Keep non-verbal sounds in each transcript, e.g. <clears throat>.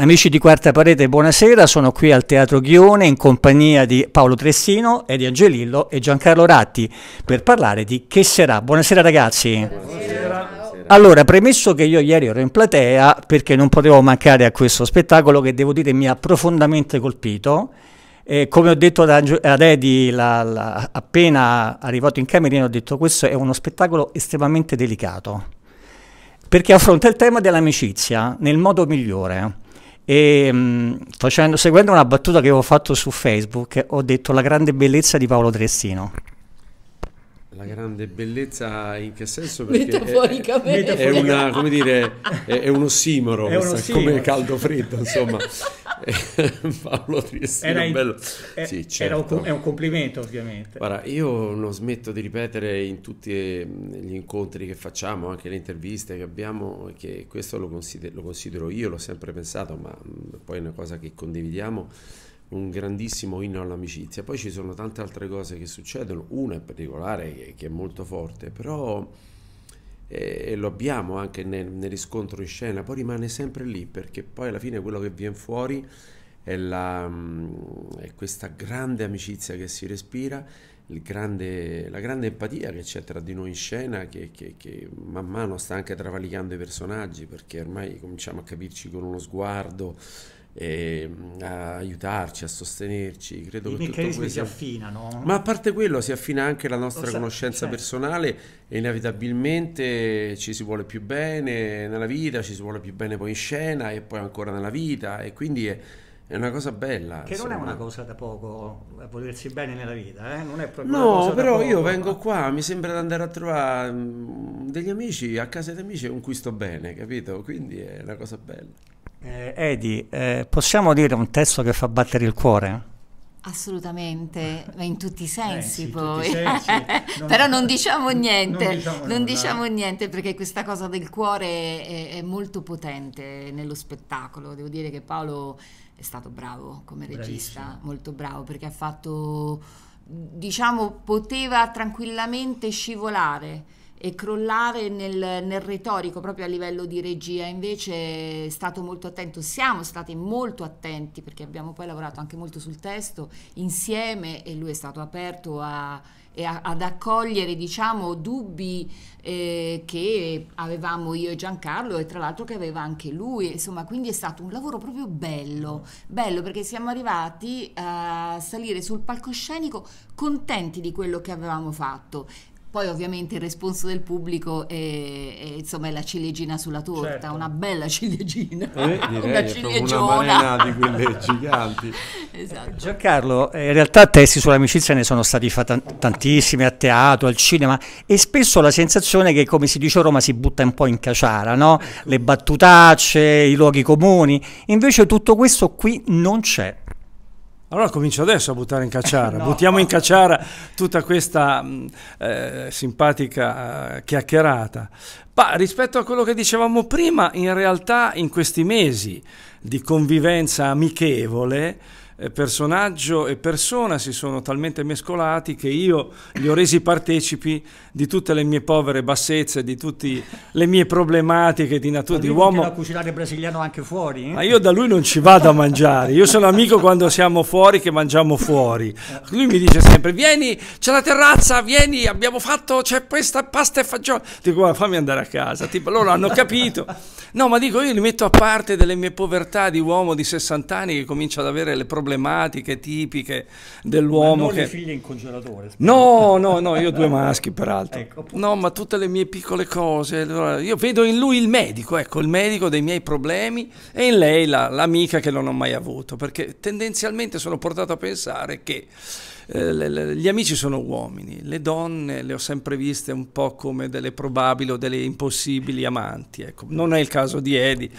Amici di Quarta Parete, buonasera, sono qui al Teatro Ghione in compagnia di Paolo Tressino, Edi Angelillo e Giancarlo Ratti per parlare di Che sarà. Buonasera ragazzi. Buonasera. Allora, premesso che io ieri ero in platea perché non potevo mancare a questo spettacolo che devo dire mi ha profondamente colpito, eh, come ho detto ad, Edi appena arrivato in camerino, ho detto questo è uno spettacolo estremamente delicato perché affronta il tema dell'amicizia nel modo migliore e mh, mm, facendo, seguendo una battuta che avevo fatto su Facebook ho detto la grande bellezza di Paolo Tressino. La grande bellezza in che senso? Perché Metaforicamente. È, è, una, come dire, è, è un ossimoro, è un ossimoro. come caldo freddo, insomma. Eh, <laughs> Paolo Triestino, era in, bello. È, sì, certo. un, è un complimento ovviamente. Guarda, io non smetto di ripetere in tutti eh, gli incontri che facciamo, anche le interviste che abbiamo, che questo lo, consider- lo considero io, l'ho sempre pensato, ma mm, poi è una cosa che condividiamo un grandissimo inno all'amicizia. Poi ci sono tante altre cose che succedono, una in particolare che, che è molto forte, però eh, e lo abbiamo anche nel, nel, riscontro in scena, poi rimane sempre lì perché poi alla fine quello che viene fuori è, la, mm, è questa grande amicizia che si respira, grande, la grande empatia che c'è tra di noi in scena, che, che, che man mano sta anche travalicando i personaggi perché ormai cominciamo a capirci con uno sguardo eh, a aiutarci, a sostenerci. Credo I che meccanismi questo... si affinano. Ma a parte quello si affina anche la nostra sa- conoscenza certo. personale e inevitabilmente ci si vuole più bene nella vita, ci si vuole più bene poi in scena e poi ancora nella vita e quindi è, è una cosa bella. Che insomma. non è una cosa da poco, volersi bene nella vita, eh? non è proprio No, però poco, io vengo ma... qua, mi sembra di andare a trovare mm, degli amici, a casa di amici con cui sto bene, capito? Quindi è una cosa bella. Eh, Edi, eh, possiamo dire un testo che fa battere il cuore? Assolutamente, ma in tutti i eh, sensi eh sì, poi. I sensi. <laughs> Non, Però non diciamo niente, non diciamo, non diciamo niente perché questa cosa del cuore è, è, molto potente nello spettacolo. Devo dire che Paolo è stato bravo come Bravissimo. regista, molto bravo perché ha fatto, diciamo, poteva tranquillamente scivolare e crollare nel, nel, retorico proprio a livello di regia, invece è stato molto attento, siamo stati molto attenti perché abbiamo poi lavorato anche molto sul testo insieme e lui è stato aperto a, a, ad accogliere diciamo, dubbi eh, che avevamo io e Giancarlo e tra l'altro che aveva anche lui, insomma quindi è stato un lavoro proprio bello, bello perché siamo arrivati a salire sul palcoscenico contenti di quello che avevamo fatto poi ovviamente il responso del pubblico è, è, insomma, è la ciliegina sulla torta, certo. una bella <laughs> ciliegina, eh, una ciliegiona. Una di quelle <laughs> giganti. esatto. Giancarlo, eh, in realtà testi sull'amicizia ne sono stati fatti tantissimi a teatro, al cinema e spesso la sensazione che come si dice a Roma si butta un po' in caciara, no? Ecco. le battutacce, i luoghi comuni, invece tutto questo qui non c'è. Allora comincio adesso a buttare in cacciara, <laughs> no. buttiamo in cacciara tutta questa mm, eh, simpatica eh, chiacchierata. Ma rispetto a quello che dicevamo prima, in realtà in questi mesi di convivenza amichevole, eh, personaggio e persona si sono talmente mescolati che io li ho resi partecipi di tutte le mie povere bassezze, di tutte le mie problematiche di natura di uomo. Ma cucinare brasiliano anche fuori? Eh? Ma io da lui non ci vado a mangiare, io sono amico quando siamo fuori che mangiamo fuori. Lui mi dice sempre vieni, c'è la terrazza, vieni, abbiamo fatto, c'è questa pasta e fagioli. Dico guarda fammi andare a casa, tipo loro hanno capito. No ma dico io li metto a parte delle mie povertà di uomo di 60 anni che comincia ad avere le problematiche problematiche tipiche dell'uomo. Ma non che... figlie in congelatore. Spero. No, no, no, io ho due maschi peraltro. Ecco, no, ma tutte le mie piccole cose. io vedo in lui il medico, ecco, il medico dei miei problemi e in lei la, l'amica che non ho mai avuto, perché tendenzialmente sono portato a pensare che eh, gli amici sono uomini, le donne le ho sempre viste un po' come delle probabili o delle impossibili amanti. Ecco. Non è il caso di Edi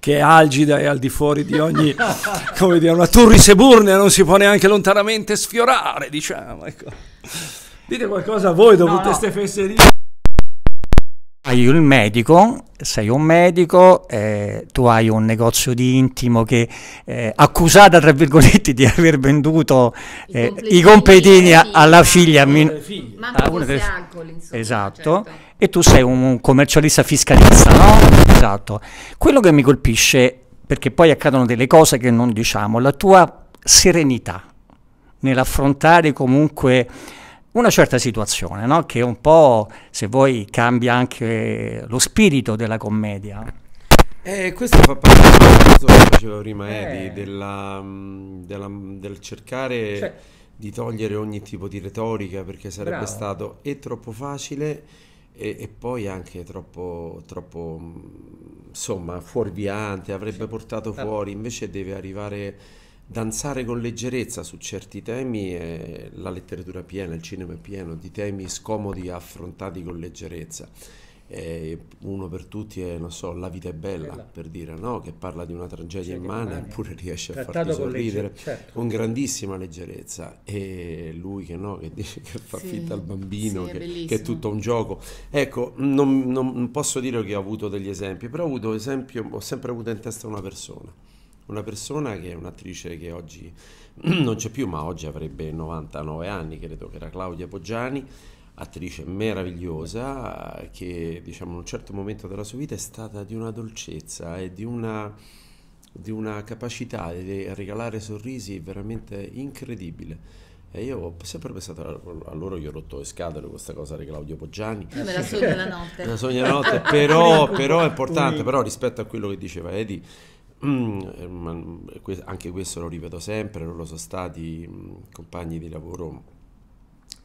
che è algida e al di fuori di ogni, come dire, una Turri Seburne non si può neanche lontanamente sfiorare, diciamo. Ecco. Dite qualcosa a voi dopo no, no. queste fesserie. Hai il medico, sei un medico, eh, tu hai un negozio di intimo che eh, accusata tra virgolette di aver venduto eh, i completini alla figlia, min- ma a ah, una delle angoli, esatto, certo. e tu sei un, un commercialista fiscalista, no? Esatto. Quello che mi colpisce, perché poi accadono delle cose che non diciamo, la tua serenità nell'affrontare comunque una certa situazione, no? che un po', se vuoi, cambia anche lo spirito della commedia. Eh, questo fa parte del discorso che faceva prima eh. Eddie, della, mm, della, del cercare cioè. di togliere ogni tipo di retorica perché sarebbe Bravo. stato e troppo facile e, e poi anche troppo, troppo, mm, insomma fuorviante, avrebbe portato fuori, invece deve arrivare danzare con leggerezza su certi temi, eh, la letteratura piena, il cinema è pieno di temi scomodi affrontati con leggerezza. Eh, uno per tutti è, non so, La vita è bella, bella. per dire, no? che parla di una tragedia immane eppure riesce a farti sorridere legge, certo. con grandissima leggerezza. E lui che no, che, dice, che fa sì, fitta al bambino, sì, che, è che, è tutto un gioco. Ecco, non, non, non posso dire che ho avuto degli esempi, però ho, avuto esempio, ho sempre avuto in testa una persona una persona che è un'attrice che oggi <clears throat> non c'è più, ma oggi avrebbe 99 anni, credo che era Claudia Poggiani, attrice meravigliosa che diciamo in un certo momento della sua vita è stata di una dolcezza e di una, di una capacità di regalare sorrisi veramente incredibile. E io ho sempre pensato a, loro, gli ho rotto le scatole questa cosa di Claudio Poggiani. Io me la sogno la notte. me la sogno la notte, però, però è importante, però rispetto a quello che diceva Edi, Mm, ehm, anche questo lo ripeto sempre, loro sono stati mm, compagni di lavoro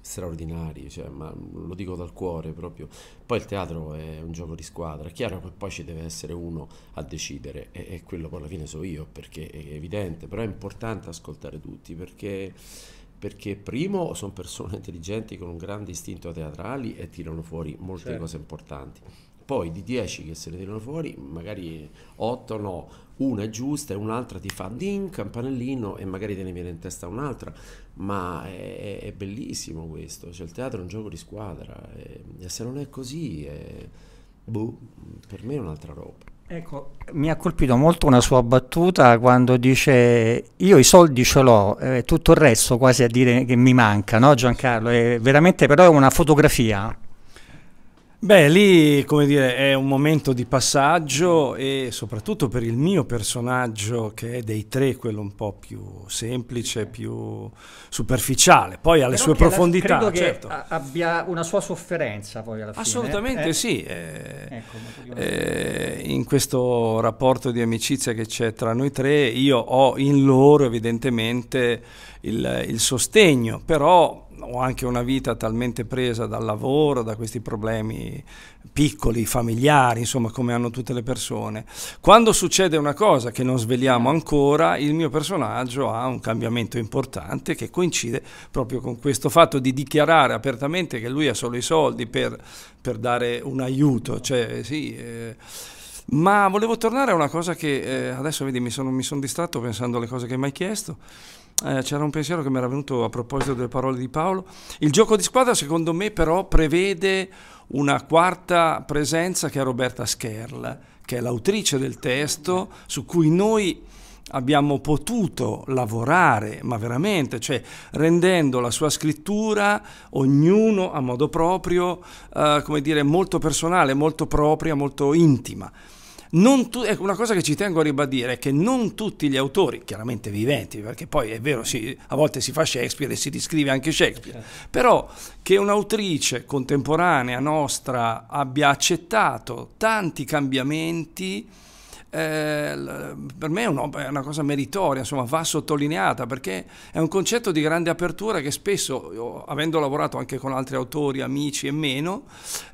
straordinari, cioè, ma mm, lo dico dal cuore proprio. Poi il teatro è un gioco di squadra, è chiaro che poi ci deve essere uno a decidere e, e quello poi alla fine so io perché è evidente, però è importante ascoltare tutti perché perché primo sono persone <laughs> intelligenti con un grande istinto teatrale e tirano fuori molte certo. cose importanti poi di 10 che se ne tirano fuori, magari 8 no, una è giusta e un'altra ti fa ding, campanellino e magari te ne viene in testa un'altra, ma è, è bellissimo questo, cioè il teatro è un gioco di squadra eh, e, se non è così, è, eh, boh, per me è un'altra roba. Ecco, mi ha colpito molto una sua battuta quando dice io i soldi ce l'ho, eh, tutto il resto quasi a dire che mi manca, no Giancarlo? È veramente però è una fotografia Beh, lì, come dire, è un momento di passaggio e soprattutto per il mio personaggio, che è dei tre quello un po' più semplice, più superficiale, poi ha le sue profondità. Credo certo. che abbia una sua sofferenza poi alla fine. Assolutamente eh? sì. Eh, ecco, eh, in questo rapporto di amicizia che c'è tra noi tre, io ho in loro evidentemente il, il sostegno, però ho anche una vita talmente presa dal lavoro, da questi problemi piccoli, familiari, insomma come hanno tutte le persone. Quando succede una cosa che non sveliamo ancora, il mio personaggio ha un cambiamento importante che coincide proprio con questo fatto di dichiarare apertamente che lui ha solo i soldi per, per dare un aiuto. Cioè, sì, eh, ma volevo tornare a una cosa che eh, adesso vedi, mi sono, mi sono distratto pensando alle cose che mi hai chiesto eh, c'era un pensiero che mi era venuto a proposito delle parole di Paolo. Il gioco di squadra secondo me però prevede una quarta presenza che è Roberta Scherl, che è l'autrice del testo su cui noi abbiamo potuto lavorare, ma veramente, cioè rendendo la sua scrittura, ognuno a modo proprio, eh, come dire, molto personale, molto propria, molto intima tu- ecco, una cosa che ci tengo a ribadire è che non tutti gli autori, chiaramente viventi, perché poi è vero, si, a volte si fa Shakespeare e si riscrive anche Shakespeare, certo. però che un'autrice contemporanea nostra abbia accettato tanti cambiamenti, eh, per me è, una cosa meritoria, insomma, va sottolineata perché è un concetto di grande apertura che spesso, io, avendo lavorato anche con altri autori, amici e meno,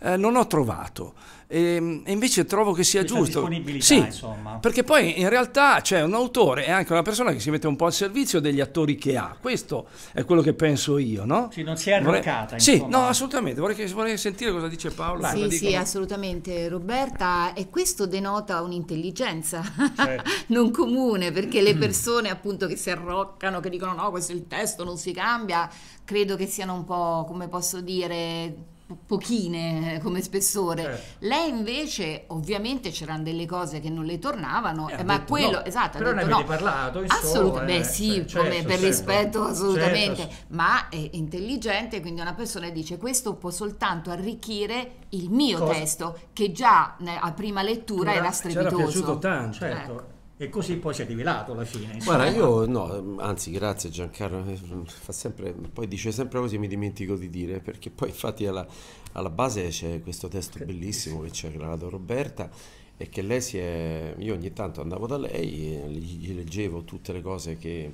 eh, non ho trovato. E, ehm, e invece trovo che sia Questa giusto. Sì, insomma. Perché poi in realtà cioè, un autore è anche una persona che si mette un po' al servizio degli attori che ha. Questo è quello che penso io, no? Sì, non si è arroccata. Vorrei... Sì, no, assolutamente. Vorrei, che, vorrei, sentire cosa dice Paolo. sì, sì, no? assolutamente, Roberta. E questo denota un'intelligenza certo. <laughs> non comune, perché le mm. persone appunto che si arroccano, che dicono no, questo è il testo, non si cambia, credo che siano un po', come posso dire pochine eh, come spessore. Certo. Lei invece, ovviamente, c'erano delle cose che non le tornavano, eh, eh ma quello no. esatto, però detto, ne avete no. parlato. Assolutamente, beh, eh, sì, certo, come, certo, per certo. rispetto, certo, assolutamente, ma è intelligente. Quindi, una persona dice: Questo può soltanto arricchire il mio cosa? testo, che già a prima lettura era, era strepitoso. Mi piaciuto tanto, certo. Ecco e così poi si è rivelato alla fine. Insomma. Guarda, io no, anzi, grazie Giancarlo, eh, sempre, poi dice sempre cose, mi dimentico di dire, perché poi infatti alla, alla base c'è questo testo bellissimo che ci ha creato Roberta e che lei si è... io ogni tanto andavo da lei, gli leggevo tutte le cose che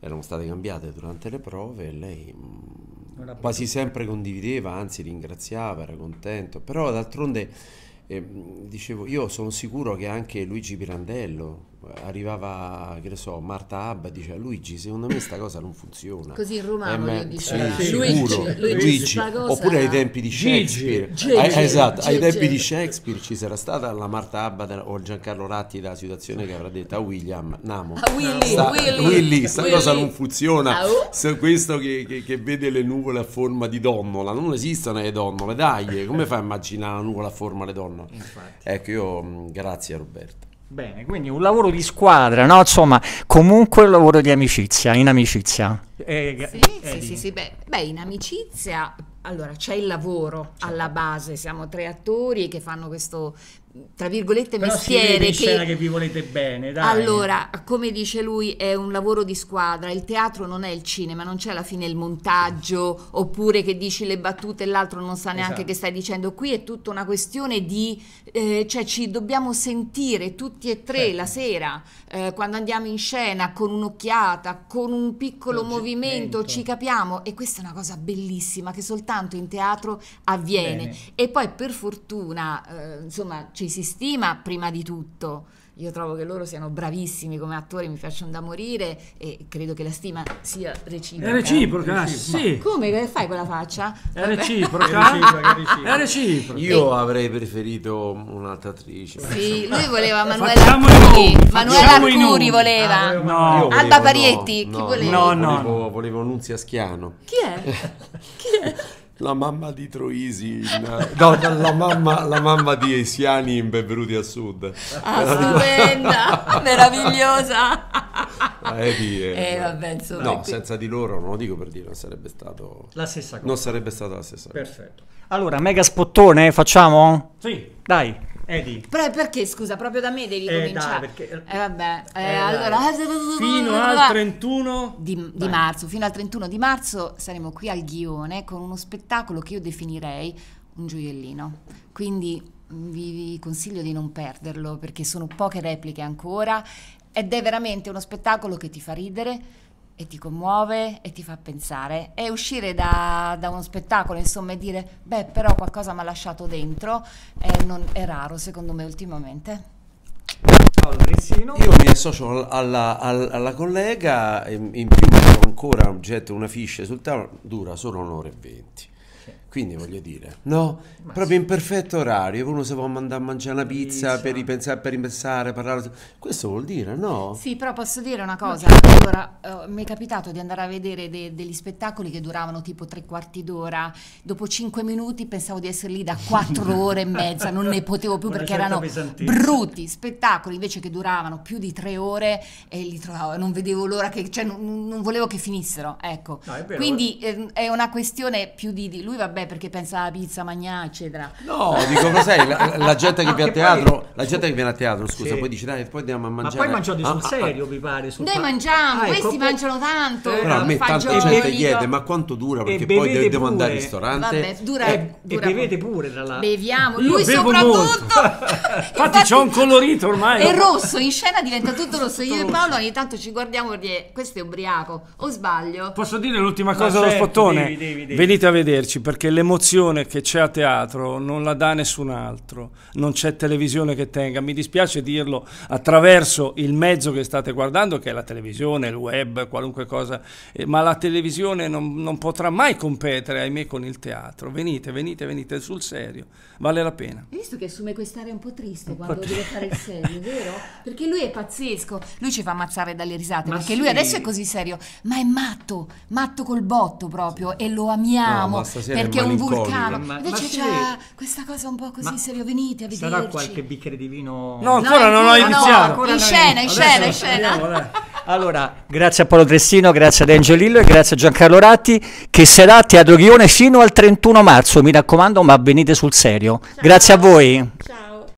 erano state cambiate durante le prove e lei mm, quasi sempre condivideva, anzi ringraziava, era contento, però d'altronde... Eh, dicevo, io sono sicuro che anche Luigi Pirandello, arrivava, che ne so, Marta Abba diceva Luigi, secondo me sta cosa non funziona. Così in romano eh, diceva sì, sì. Luigi, Luigi, Luigi. Cosa... oppure ai tempi di Shakespeare. Gigi. Gigi. Eh, esatto, Gigi. ai tempi di Shakespeare ci sarà stata la Marta Abba o Giancarlo Ratti della situazione che avrà detto a William, Namo. A Willy, sta, Willy, Willy sta Willy. cosa non funziona. Se questo che, che, che, vede le nuvole a forma di donnola, non esistono le donnole, dai, come fai a immaginare una nuvola a forma di donnola Infatti. Ecco, io grazie Roberto. Bene, quindi un lavoro di squadra, no? Insomma, comunque un lavoro di amicizia, in amicizia. Eh, sì, eh, sì, sì, sì, beh, beh, in amicizia, allora c'è il lavoro c'è. Certo. alla base, siamo tre attori che fanno questo, tra virgolette, Però mestiere. Si vede che... che vi volete bene, dai. Allora, come dice lui, è un lavoro di squadra, il teatro non è il cinema, non c'è alla fine il montaggio, oppure che dici le battute e l'altro non sa neanche esatto. che stai dicendo. Qui è tutta una questione di, eh, cioè ci dobbiamo sentire tutti e tre certo. la sera, eh, quando andiamo in scena, con un'occhiata, con un piccolo movimento movimento, ci capiamo e questa è una cosa bellissima che soltanto in teatro avviene Bene. e poi per fortuna eh, insomma ci si stima prima di tutto. Io trovo che loro siano bravissimi come attori, mi piacciono da morire e credo che la stima sia reciproca. È reciproca, sì. Come fai quella faccia? È reciproca. È reciproca, Io e... avrei preferito un'altra attrice. Sì, lui voleva ah, Manuela Arcuri. Manuela Arcuri voleva. Ah, no. volevo, Alba Parietti, no, chi voleva? No, no. Volevo, volevo Nunzia Schiano. Chi è? <laughs> chi è? la mamma di Troisi, in... <laughs> no, la mamma, la mamma di Esiani in Benvenuti al Sud. Ah, stupenda, meravigliosa. Eddie, eh, vabbè, insomma, no, qui... senza di loro, non lo dico per dire, non sarebbe stato la stessa cosa. Non sarebbe stata la stessa cosa. Perfetto. Allora, mega spottone, facciamo? Sì. Dai. Eddie. Però perché scusa, proprio da me devi eh, cominciare. Dai, perché... Eh vabbè, eh, eh, allora eh, fino al 31 di, di marzo, fino al 31 di marzo saremo qui al Ghione con uno spettacolo che io definirei un gioiellino. Quindi mm, vi, vi consiglio di non perderlo perché sono poche repliche ancora ed è veramente uno spettacolo che ti fa ridere e ti commuove e ti fa pensare e uscire da, da uno spettacolo insomma e dire beh però qualcosa mi ha lasciato dentro eh, non, è raro secondo me ultimamente io mi associo alla, alla, alla collega in, in più ancora getto una fisce sul tavolo dura solo un'ora e venti quindi voglio dire, no, Ma proprio sì. in perfetto orario, uno se può andare a mangiare una pizza, pizza. per ripensare, per ripensare, parlare. Questo vuol dire, no? Sì, però posso dire una cosa. Allora, uh, mi è capitato di andare a vedere de- degli spettacoli che duravano tipo tre quarti d'ora. Dopo cinque minuti pensavo di essere lì da quattro <laughs> ore e mezza, non ne potevo più perché erano brutti spettacoli invece che duravano più di tre ore e li trovavo, non vedevo l'ora che, cioè non, non volevo che finissero. Ecco. No, è Quindi eh, è una questione più di, di lui, vabbè perché pensa alla pizza, magna, eccetera. No, dico, cos'è la, la gente che <laughs> viene a teatro, poi... la gente che viene a teatro, scusa, sì. poi dici, dai, poi andiamo a mangiare. Ma poi mangiate ah, sul ah, ah. serio, ah, mi pare. Sul noi pa- mangiamo, ah, ecco, questi ecco, mangiano tanto. Eh, però a me tanta gente chiede, ma quanto dura? Perché poi devo pure. andare al ristorante. Vabbè, dura, eh, dura e bevete pure, tra l'altro. Beviamo, lui soprattutto. <laughs> Infatti c'è un colorito ormai. È rosso, in scena diventa tutto rosso. Io e Paolo ogni tanto ci guardiamo perché questo è ubriaco, o sbaglio? Posso dire l'ultima cosa lo certo, spottone? Venite a vederci perché l'emozione che c'è a teatro non la dà nessun altro, non c'è televisione che tenga. Mi dispiace dirlo attraverso il mezzo che state guardando, che è la televisione, il web, qualunque cosa, eh, ma la televisione non, non potrà mai competere, ahimè, con il teatro. Venite, venite, venite, sul serio, vale la pena. Hai visto che assume quest'area un po' triste un quando po deve fare il serio, vero? Perché lui è pazzesco, lui ci fa ammazzare dalle risate, ma perché sì. lui adesso è così serio, ma è matto, matto col botto proprio, e lo amiamo, no, perché un vulcano. Ma, Invece ma c'è sì. questa cosa un po' così, ma serio, venite a vederci. Sarà qualche bicchiere di vino? No, ancora no, non ho iniziato. No, in scena, in scena, in scena. Allora, grazie a Paolo Dressino, grazie ad Angelillo e grazie a Giancarlo Ratti che sarà a Teatro Ghione fino al 31 marzo, mi raccomando, ma venite sul serio. Ciao. Grazie a voi. Ciao.